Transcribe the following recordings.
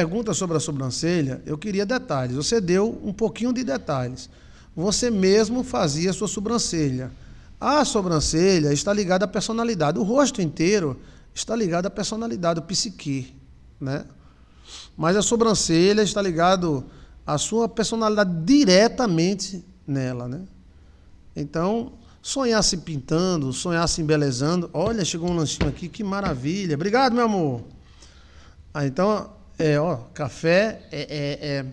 pergunta sobre a sobrancelha, eu queria detalhes. Você deu um pouquinho de detalhes. Você mesmo fazia a sua sobrancelha. A sobrancelha está ligada à personalidade. O rosto inteiro está ligado à personalidade, o psique, né? Mas a sobrancelha está ligado à sua personalidade diretamente nela, né? Então, sonhar se pintando, sonhar se embelezando. Olha, chegou um lanchinho aqui, que maravilha. Obrigado, meu amor. Ah, então, é, ó, café é. é, é...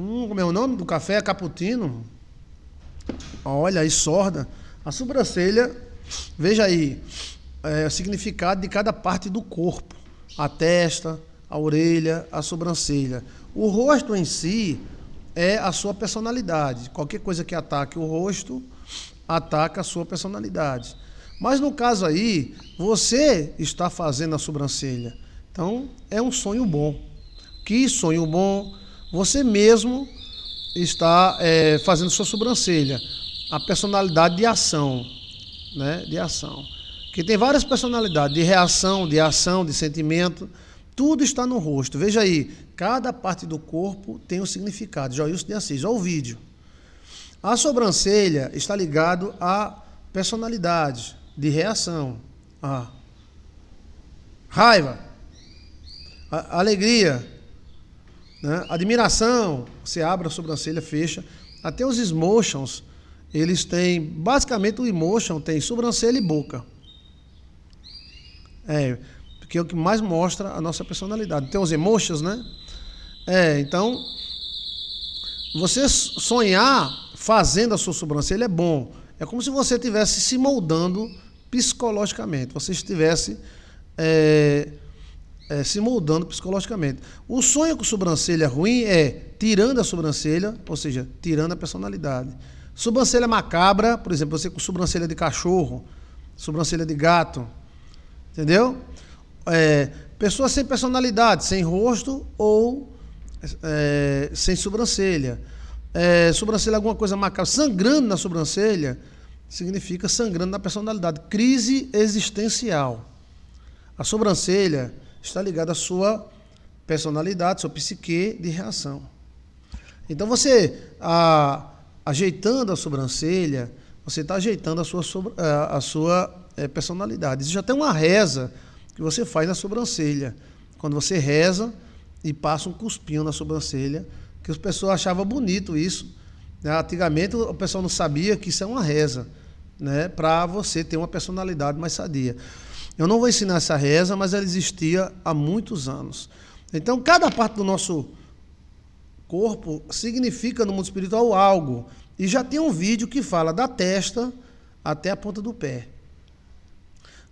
Hum, como é o nome do café? É caputino. Olha aí, sorda. A sobrancelha, veja aí, é, o significado de cada parte do corpo: a testa, a orelha, a sobrancelha. O rosto em si é a sua personalidade. Qualquer coisa que ataque o rosto ataca a sua personalidade. Mas no caso aí, você está fazendo a sobrancelha. Então, é um sonho bom. Que sonho bom! Você mesmo está é, fazendo sua sobrancelha. A personalidade de ação, né? De ação. Que tem várias personalidades, de reação, de ação, de sentimento. Tudo está no rosto. Veja aí, cada parte do corpo tem um significado. isso de Assis, olha o vídeo. A sobrancelha está ligado à personalidade, de reação. A ah. Raiva, a, alegria, né? admiração. Você abre a sobrancelha, fecha. Até os emotions, eles têm. Basicamente, o emotion tem sobrancelha e boca. É, porque é o que mais mostra a nossa personalidade. Tem os emotions, né? É, então. Você sonhar fazendo a sua sobrancelha é bom. É como se você estivesse se moldando psicologicamente. Você estivesse. É, é, se moldando psicologicamente. O sonho com sobrancelha ruim é tirando a sobrancelha, ou seja, tirando a personalidade. Sobrancelha macabra, por exemplo, você com sobrancelha de cachorro, sobrancelha de gato, entendeu? É, pessoa sem personalidade, sem rosto ou é, sem sobrancelha. É, sobrancelha, alguma coisa macabra, sangrando na sobrancelha, significa sangrando na personalidade. Crise existencial. A sobrancelha está ligado à sua personalidade, sua psique de reação. Então você a, ajeitando a sobrancelha, você está ajeitando a sua, a, a sua é, personalidade. Existe até uma reza que você faz na sobrancelha. Quando você reza e passa um cuspinho na sobrancelha, que as pessoas achavam bonito isso. Né? Antigamente o pessoal não sabia que isso é uma reza, né? para você ter uma personalidade mais sadia. Eu não vou ensinar essa reza, mas ela existia há muitos anos. Então, cada parte do nosso corpo significa no mundo espiritual algo. E já tem um vídeo que fala da testa até a ponta do pé.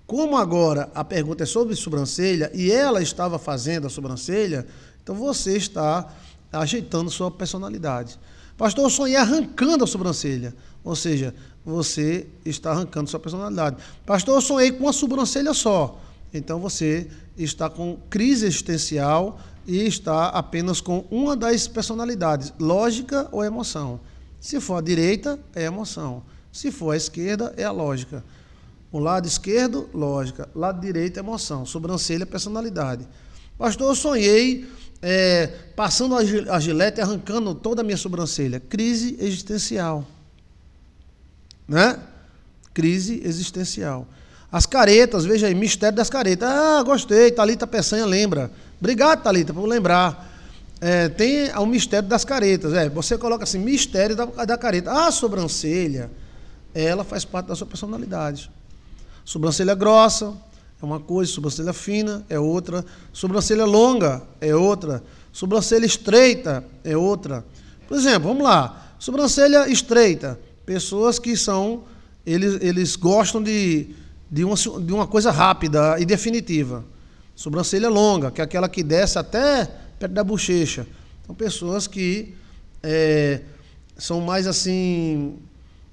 Como agora a pergunta é sobre sobrancelha e ela estava fazendo a sobrancelha, então você está ajeitando sua personalidade. Pastor, eu sonhei arrancando a sobrancelha. Ou seja, você está arrancando sua personalidade. Pastor, eu sonhei com uma sobrancelha só. Então você está com crise existencial e está apenas com uma das personalidades, lógica ou emoção. Se for a direita, é emoção. Se for a esquerda, é a lógica. O lado esquerdo, lógica. Lado direito, emoção. Sobrancelha, personalidade. Pastor, eu sonhei é, passando a gilete, arrancando toda a minha sobrancelha. Crise existencial né? Crise existencial. As caretas, veja aí, mistério das caretas. Ah, gostei, Thalita Peçanha lembra. Obrigado, Thalita, por lembrar. É, tem o mistério das caretas. É, você coloca assim, mistério da, da careta. Ah, a sobrancelha, ela faz parte da sua personalidade. Sobrancelha grossa é uma coisa, sobrancelha fina é outra. Sobrancelha longa é outra. Sobrancelha estreita é outra. Por exemplo, vamos lá. Sobrancelha estreita. Pessoas que são, eles, eles gostam de, de, uma, de uma coisa rápida e definitiva. Sobrancelha longa, que é aquela que desce até perto da bochecha. São pessoas que é, são mais assim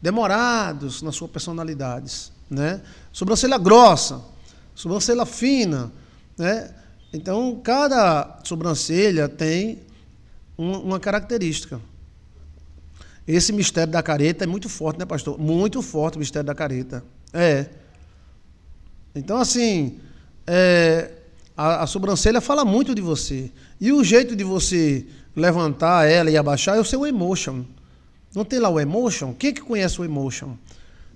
demorados nas suas personalidades, né? Sobrancelha grossa, sobrancelha fina, né? Então cada sobrancelha tem uma característica. Esse mistério da careta é muito forte, né, pastor? Muito forte o mistério da careta. É. Então, assim, é, a, a sobrancelha fala muito de você. E o jeito de você levantar ela e abaixar é o seu emotion. Não tem lá o emotion? Quem é que conhece o emotion?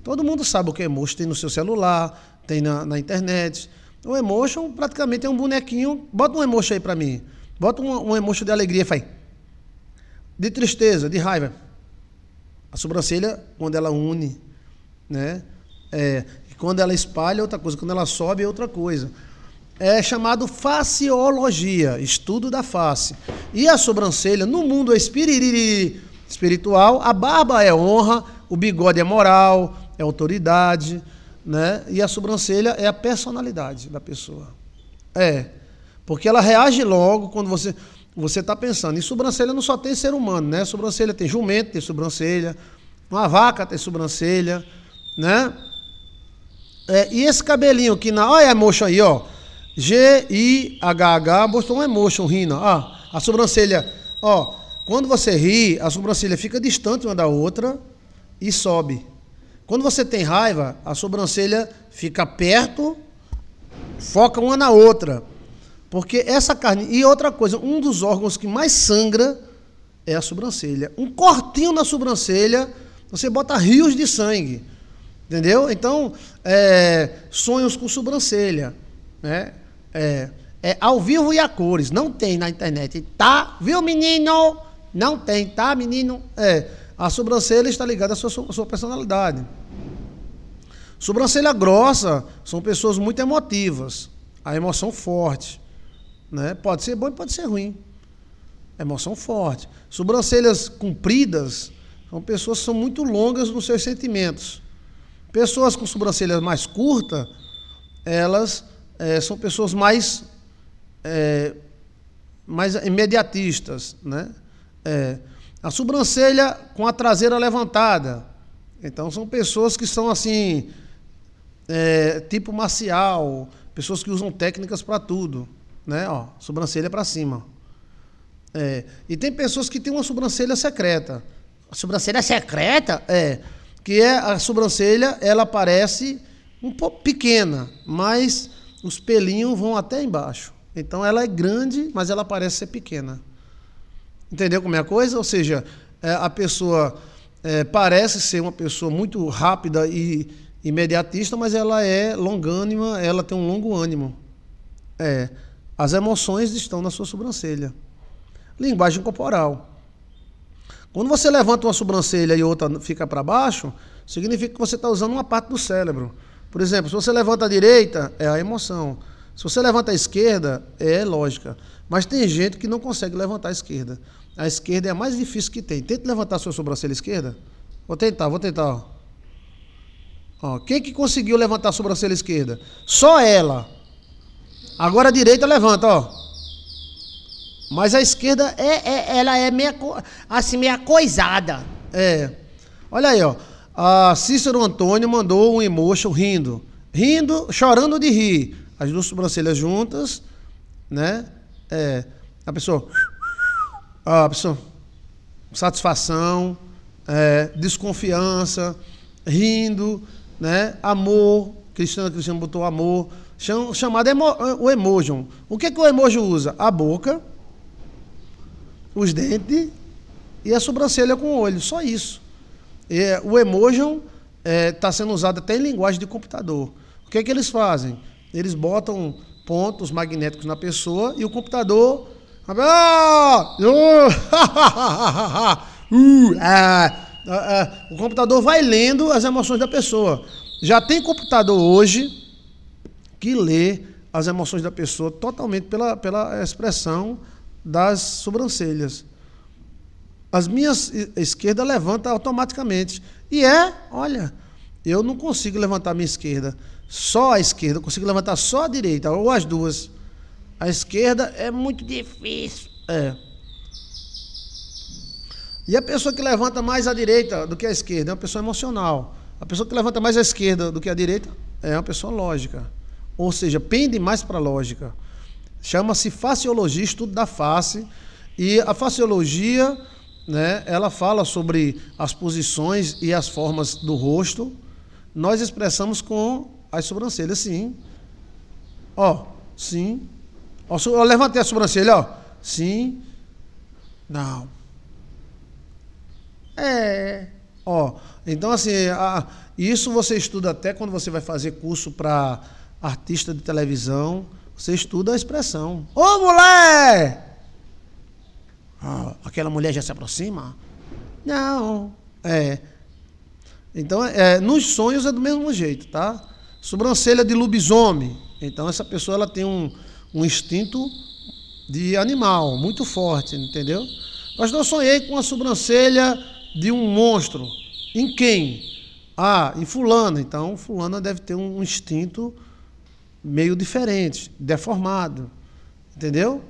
Todo mundo sabe o que é emotion. Tem no seu celular, tem na, na internet. O emotion praticamente é um bonequinho. Bota um emotion aí para mim. Bota um, um emotion de alegria, faz. De tristeza, de raiva. A sobrancelha, quando ela une, né? É, e quando ela espalha, é outra coisa. Quando ela sobe, é outra coisa. É chamado faciologia, estudo da face. E a sobrancelha, no mundo espiritual, a barba é honra, o bigode é moral, é autoridade, né? E a sobrancelha é a personalidade da pessoa. É, porque ela reage logo quando você você está pensando, E sobrancelha não só tem ser humano, né? Sobrancelha tem jumento, tem sobrancelha, uma vaca tem sobrancelha, né? É, e esse cabelinho aqui na. Olha a emotion aí, ó. G-I-H-H, mostrou é uma emotion rindo. Ah, a sobrancelha. Ó, quando você ri, a sobrancelha fica distante uma da outra e sobe. Quando você tem raiva, a sobrancelha fica perto, foca uma na outra. Porque essa carne. E outra coisa, um dos órgãos que mais sangra é a sobrancelha. Um cortinho na sobrancelha, você bota rios de sangue. Entendeu? Então, é, sonhos com sobrancelha. Né? É, é, ao vivo e a cores. Não tem na internet. Tá? Viu, menino? Não tem, tá, menino? É. A sobrancelha está ligada à sua, à sua personalidade. Sobrancelha grossa são pessoas muito emotivas. A emoção forte. Né? Pode ser bom e pode ser ruim. Emoção forte. Sobrancelhas compridas são pessoas que são muito longas nos seus sentimentos. Pessoas com sobrancelhas mais curtas, elas é, são pessoas mais, é, mais imediatistas. Né? É, a sobrancelha com a traseira levantada. Então são pessoas que são assim, tipo marcial, pessoas que usam técnicas para tudo né? Ó, sobrancelha para cima. É. E tem pessoas que têm uma sobrancelha secreta. A sobrancelha secreta? É. Que é a sobrancelha, ela parece um pouco pequena, mas os pelinhos vão até embaixo. Então ela é grande, mas ela parece ser pequena. Entendeu como é a coisa? Ou seja, é, a pessoa é, parece ser uma pessoa muito rápida e imediatista, mas ela é longânima, ela tem um longo ânimo. É. As emoções estão na sua sobrancelha. Linguagem corporal. Quando você levanta uma sobrancelha e outra fica para baixo, significa que você está usando uma parte do cérebro. Por exemplo, se você levanta a direita, é a emoção. Se você levanta a esquerda, é lógica. Mas tem gente que não consegue levantar a esquerda. A esquerda é a mais difícil que tem. Tente levantar a sua sobrancelha esquerda. Vou tentar, vou tentar. Ó. Ó, quem que conseguiu levantar a sobrancelha esquerda? Só ela. Agora a direita levanta, ó. Mas a esquerda é, é ela é meia, assim, meio coisada. É. Olha aí, ó. A Cícero Antônio mandou um emoji rindo. Rindo, chorando de rir. As duas sobrancelhas juntas, né? É. A pessoa. A pessoa. Satisfação, é, desconfiança, rindo, né? Amor. Cristiana Cristiano botou amor chamado emo, o emoji. O que, que o emoji usa? A boca, os dentes e a sobrancelha com o olho, só isso. E, o emoji está é, tá sendo usado até em linguagem de computador. O que, que eles fazem? Eles botam pontos magnéticos na pessoa e o computador. Ah, uh, uh, uh, o computador vai lendo as emoções da pessoa. Já tem computador hoje que lê as emoções da pessoa totalmente pela, pela expressão das sobrancelhas. As minhas esquerda levanta automaticamente. E é, olha, eu não consigo levantar a minha esquerda, só a esquerda, eu consigo levantar só a direita, ou as duas. A esquerda é muito difícil. É. E a pessoa que levanta mais a direita do que a esquerda é uma pessoa emocional. A pessoa que levanta mais a esquerda do que a direita é uma pessoa lógica ou seja, pende mais para a lógica. Chama-se faciologia, estudo da face, e a faciologia, né, ela fala sobre as posições e as formas do rosto. Nós expressamos com as sobrancelhas, sim. Ó, sim. Ó, eu levantei a sobrancelha, ó. Sim. Não. É. Ó, então assim, a, isso você estuda até quando você vai fazer curso para artista de televisão, você estuda a expressão. Ô mulher! Ah, aquela mulher já se aproxima? Não. É. Então, é, é, nos sonhos é do mesmo jeito, tá? Sobrancelha de lobisomem. Então, essa pessoa ela tem um, um instinto de animal muito forte, entendeu? Mas eu sonhei com a sobrancelha de um monstro. Em quem? Ah, em fulano. Então, fulana deve ter um instinto meio diferentes, deformado, entendeu?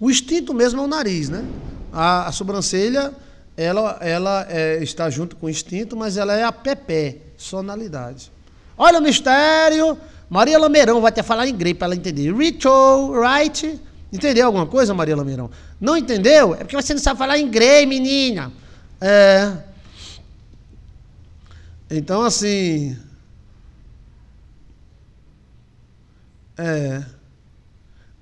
O instinto mesmo é o nariz, né? A, a sobrancelha, ela, ela é, está junto com o instinto, mas ela é a pepé, sonalidade. Olha o mistério! Maria Lameirão vai até falar em grego para ela entender. Ritual, right? Entendeu alguma coisa, Maria Lameirão? Não entendeu? É porque você não sabe falar em grego menina. É. Então, assim, É.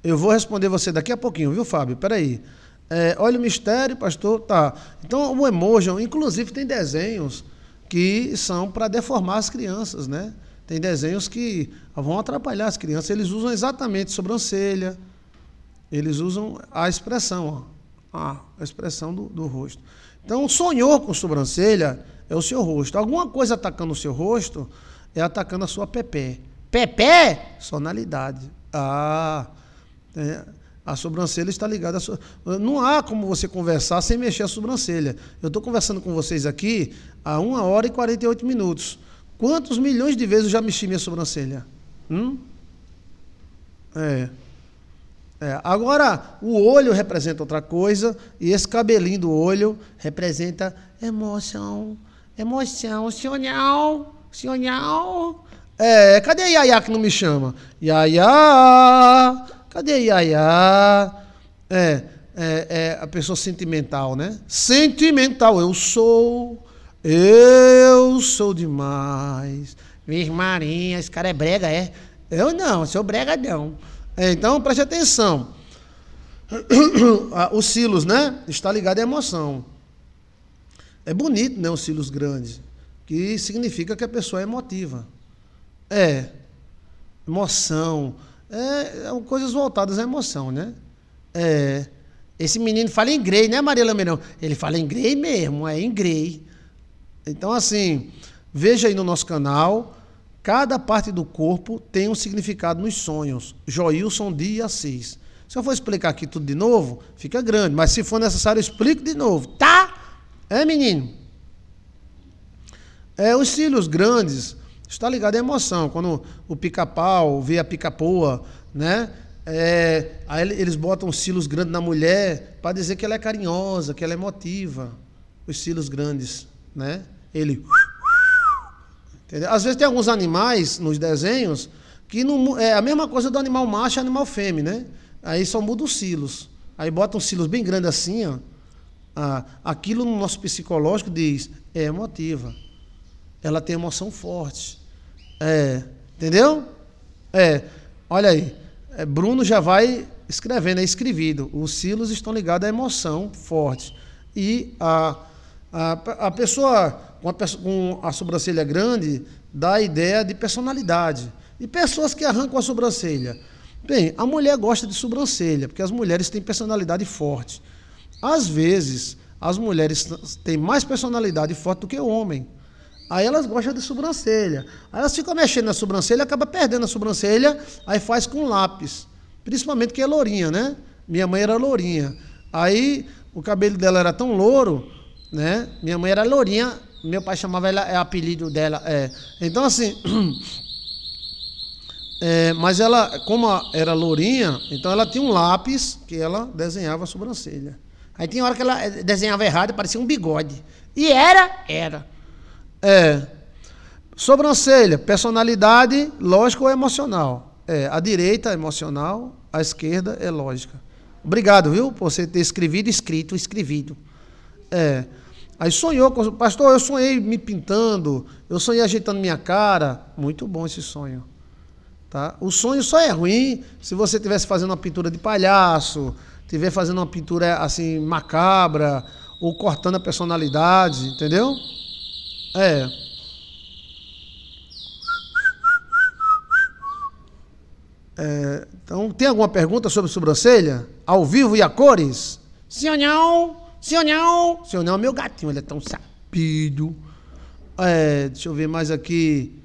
Eu vou responder você daqui a pouquinho, viu, Fábio? Peraí. É, olha o mistério, pastor. Tá. Então, o emoji, inclusive, tem desenhos que são para deformar as crianças, né? Tem desenhos que vão atrapalhar as crianças. Eles usam exatamente sobrancelha, eles usam a expressão, ó, a expressão do, do rosto. Então, sonhou com sobrancelha é o seu rosto. Alguma coisa atacando o seu rosto é atacando a sua pepé. Pepe, sonalidade. Ah, é, a sobrancelha está ligada. So... Não há como você conversar sem mexer a sobrancelha. Eu estou conversando com vocês aqui há 1 hora e 48 minutos. Quantos milhões de vezes eu já mexi minha sobrancelha? Hum? É. É, agora, o olho representa outra coisa, e esse cabelinho do olho representa emoção, emoção, senhor, senhor, é, cadê a Yaya que não me chama? Yaya! Cadê a Yaya? É, é, é a pessoa sentimental, né? Sentimental, eu sou, eu sou demais. Vir Marinha, esse cara é brega, é? Eu não, sou bregadão. É, então, preste atenção. O silos, né? Está ligado à emoção. É bonito, né? Os silos grandes, que significa que a pessoa é emotiva. É. Emoção. É, é, coisas voltadas à emoção, né? É. Esse menino fala em grey, né, Maria Lameirão? Ele fala em grey mesmo, é em grey. Então, assim, veja aí no nosso canal. Cada parte do corpo tem um significado nos sonhos. Joilson de Assis. Se eu for explicar aqui tudo de novo, fica grande. Mas se for necessário, eu explico de novo, tá? É, menino? É, os cílios grandes está ligado à emoção. Quando o pica-pau vê a pica-poa, né? É, aí eles botam os silos grandes na mulher para dizer que ela é carinhosa, que ela é emotiva. Os silos grandes, né? Ele. Entendeu? Às vezes tem alguns animais nos desenhos que não, é a mesma coisa do animal macho e animal fêmea, né? Aí só muda os silos. Aí botam silos bem grandes assim, ó. Ah, aquilo no nosso psicológico diz é emotiva. Ela tem emoção forte. É, entendeu? É, olha aí. É, Bruno já vai escrevendo, é escrevido. Os silos estão ligados à emoção forte. E a, a, a pessoa com a, com a sobrancelha grande dá a ideia de personalidade. E pessoas que arrancam a sobrancelha. Bem, a mulher gosta de sobrancelha, porque as mulheres têm personalidade forte. Às vezes, as mulheres têm mais personalidade forte do que o homem. Aí elas gostam de sobrancelha. Aí elas ficam mexendo na sobrancelha, acaba perdendo a sobrancelha, aí faz com lápis. Principalmente que é lourinha, né? Minha mãe era lourinha. Aí o cabelo dela era tão louro, né? Minha mãe era lourinha, meu pai chamava ela, é apelido dela. É. Então assim. É, mas ela, como era lourinha, então ela tinha um lápis que ela desenhava a sobrancelha. Aí tinha hora que ela eh, desenhava errado, parecia um bigode. E era, era. É. Sobrancelha, personalidade lógico ou emocional? É, a direita é emocional, a esquerda é lógica. Obrigado, viu, por você ter escrevido, escrito, escrevido. É. Aí sonhou, pastor, eu sonhei me pintando, eu sonhei ajeitando minha cara. Muito bom esse sonho. Tá? O sonho só é ruim se você tivesse fazendo uma pintura de palhaço, estiver fazendo uma pintura assim macabra, ou cortando a personalidade, entendeu? É. é. Então, tem alguma pergunta sobre sobrancelha? Ao vivo e a cores? Senhor não, senhor não. Senhor não, é meu gatinho, ele é tão sapido. É, deixa eu ver mais aqui.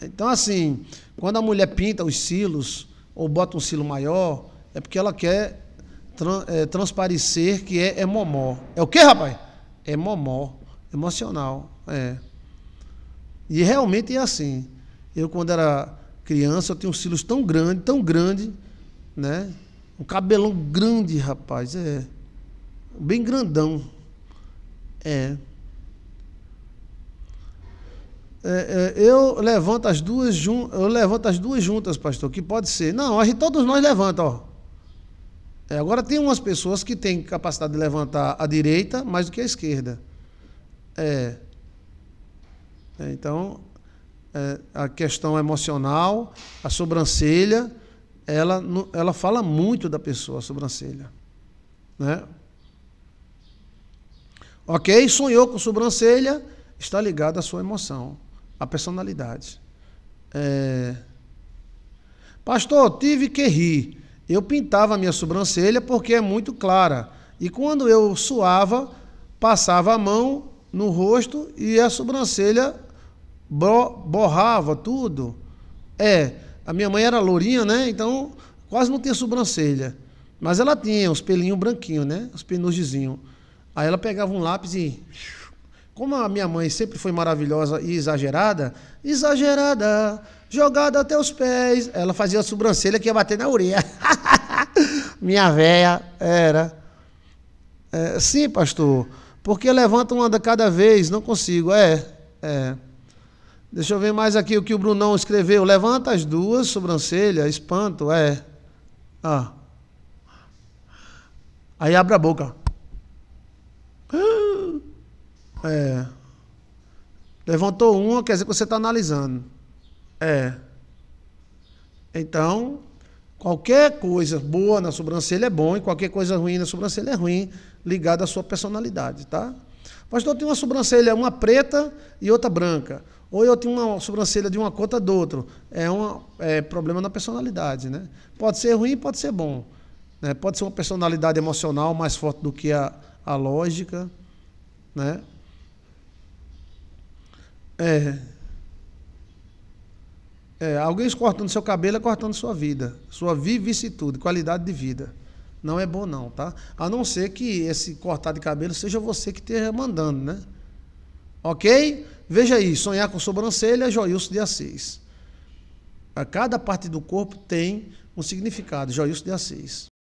Então, assim, quando a mulher pinta os cílios, ou bota um cílio maior, é porque ela quer é, transparecer que é, é momó. É o que, rapaz? É momó, emocional. É. E realmente é assim. Eu, quando era criança, eu tinha um cílios tão grande, tão grande, né? Um cabelão grande, rapaz, é. Bem grandão. É. É, é, eu levanto as duas juntas eu levanto as duas juntas, pastor, que pode ser. Não, a gente, todos nós levanta, ó. É, agora tem umas pessoas que têm capacidade de levantar a direita mais do que a esquerda. É. Né? Então, é, a questão emocional, a sobrancelha, ela, ela fala muito da pessoa, a sobrancelha. Né? Ok? Sonhou com sobrancelha, está ligado à sua emoção, à personalidade. É... Pastor, tive que rir. Eu pintava a minha sobrancelha porque é muito clara. E quando eu suava, passava a mão no rosto e a sobrancelha borrava tudo. É, a minha mãe era lourinha, né? Então quase não tinha sobrancelha. Mas ela tinha os pelinhos branquinhos, né? Os penugezinhos. Aí ela pegava um lápis e. Como a minha mãe sempre foi maravilhosa e exagerada, exagerada, jogada até os pés. Ela fazia a sobrancelha que ia bater na orelha. minha véia era. É, sim, pastor, porque levanta uma cada vez, não consigo. É, é. Deixa eu ver mais aqui o que o Brunão escreveu. Levanta as duas sobrancelhas, espanto, é. Ah. Aí abre a boca. É. Levantou uma, quer dizer que você está analisando. É. Então, qualquer coisa boa na sobrancelha é bom e qualquer coisa ruim na sobrancelha é ruim, ligado à sua personalidade, tá? Pastor, tem uma sobrancelha, uma preta e outra branca. Ou eu tenho uma sobrancelha de uma conta do outro. É um é, problema na personalidade, né? Pode ser ruim, pode ser bom. Né? Pode ser uma personalidade emocional mais forte do que a, a lógica, né? É, é, alguém cortando seu cabelo é cortando sua vida, sua vivicitude, qualidade de vida. Não é bom não, tá? A não ser que esse cortar de cabelo seja você que esteja mandando, né? Ok? Veja aí, sonhar com sobrancelha, Joilson de Assis. A cada parte do corpo tem um significado, Joilson de Assis.